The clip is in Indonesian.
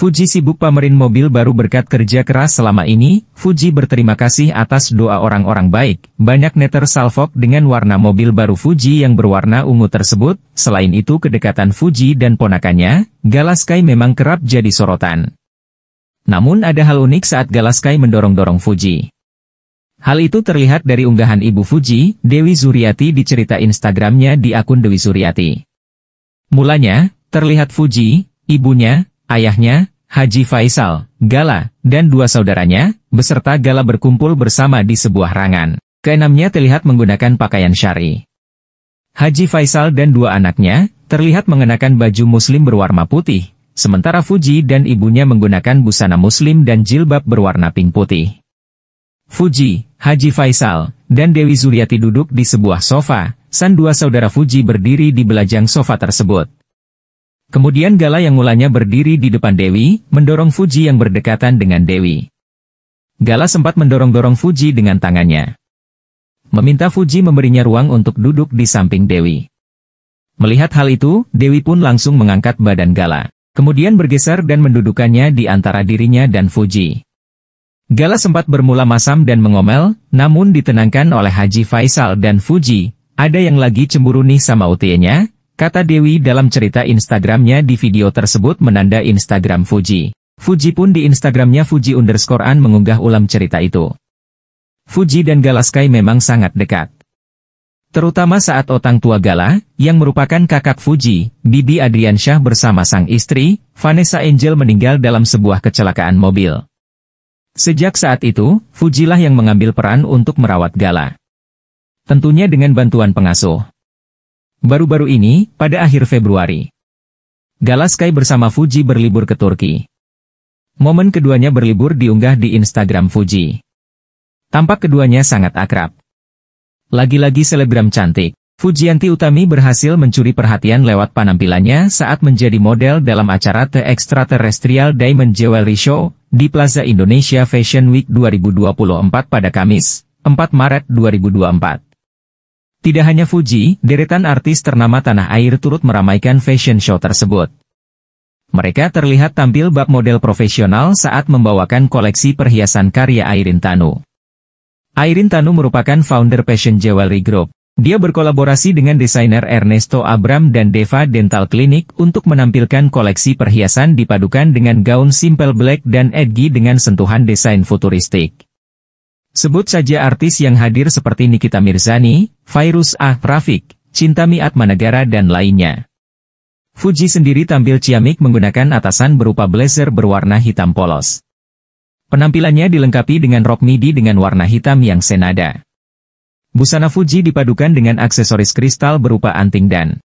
Fuji sibuk pamerin mobil baru berkat kerja keras selama ini, Fuji berterima kasih atas doa orang-orang baik. Banyak netter salvok dengan warna mobil baru Fuji yang berwarna ungu tersebut, selain itu kedekatan Fuji dan ponakannya, Galaskai memang kerap jadi sorotan. Namun ada hal unik saat Galaskai mendorong-dorong Fuji. Hal itu terlihat dari unggahan ibu Fuji, Dewi Zuriati di cerita Instagramnya di akun Dewi Zuriati. Mulanya, terlihat Fuji, ibunya, ayahnya, Haji Faisal, Gala, dan dua saudaranya, beserta Gala berkumpul bersama di sebuah rangan. Keenamnya terlihat menggunakan pakaian syari. Haji Faisal dan dua anaknya, terlihat mengenakan baju muslim berwarna putih, sementara Fuji dan ibunya menggunakan busana muslim dan jilbab berwarna pink putih. Fuji, Haji Faisal, dan Dewi Zuriati duduk di sebuah sofa, san dua saudara Fuji berdiri di belajang sofa tersebut. Kemudian Gala yang mulanya berdiri di depan Dewi, mendorong Fuji yang berdekatan dengan Dewi. Gala sempat mendorong-dorong Fuji dengan tangannya. Meminta Fuji memberinya ruang untuk duduk di samping Dewi. Melihat hal itu, Dewi pun langsung mengangkat badan Gala. Kemudian bergeser dan mendudukannya di antara dirinya dan Fuji. Gala sempat bermula masam dan mengomel, namun ditenangkan oleh Haji Faisal dan Fuji, ada yang lagi cemburu nih sama utianya, Kata Dewi dalam cerita Instagramnya di video tersebut menanda Instagram Fuji. Fuji pun di Instagramnya Fuji underscore an mengunggah ulam cerita itu. Fuji dan Galaskai memang sangat dekat. Terutama saat Otang Tua Gala, yang merupakan kakak Fuji, Bibi Adriansyah bersama sang istri, Vanessa Angel meninggal dalam sebuah kecelakaan mobil. Sejak saat itu, Fujilah yang mengambil peran untuk merawat Gala. Tentunya dengan bantuan pengasuh. Baru-baru ini, pada akhir Februari, Galaskai bersama Fuji berlibur ke Turki. Momen keduanya berlibur diunggah di Instagram Fuji. Tampak keduanya sangat akrab. Lagi-lagi selebgram cantik, Fujianti Utami berhasil mencuri perhatian lewat penampilannya saat menjadi model dalam acara The Extraterrestrial Diamond Jewelry Show di Plaza Indonesia Fashion Week 2024 pada Kamis, 4 Maret 2024. Tidak hanya Fuji, deretan artis ternama tanah air turut meramaikan fashion show tersebut. Mereka terlihat tampil bab model profesional saat membawakan koleksi perhiasan karya Airin Tanu. Airin Tanu merupakan founder Fashion Jewelry Group. Dia berkolaborasi dengan desainer Ernesto Abram dan Deva Dental Clinic untuk menampilkan koleksi perhiasan dipadukan dengan gaun simple black dan edgy dengan sentuhan desain futuristik. Sebut saja artis yang hadir seperti Nikita Mirzani, Virus Ah Rafik, Cintami Atmanegara dan lainnya. Fuji sendiri tampil ciamik menggunakan atasan berupa blazer berwarna hitam polos. Penampilannya dilengkapi dengan rok midi dengan warna hitam yang senada. Busana Fuji dipadukan dengan aksesoris kristal berupa anting dan